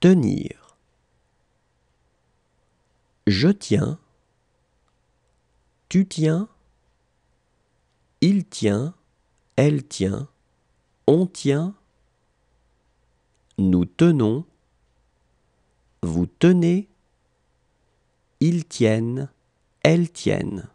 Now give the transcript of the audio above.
tenir. Je tiens, tu tiens, il tient, elle tient, on tient, nous tenons, vous tenez, ils tiennent, elles tiennent.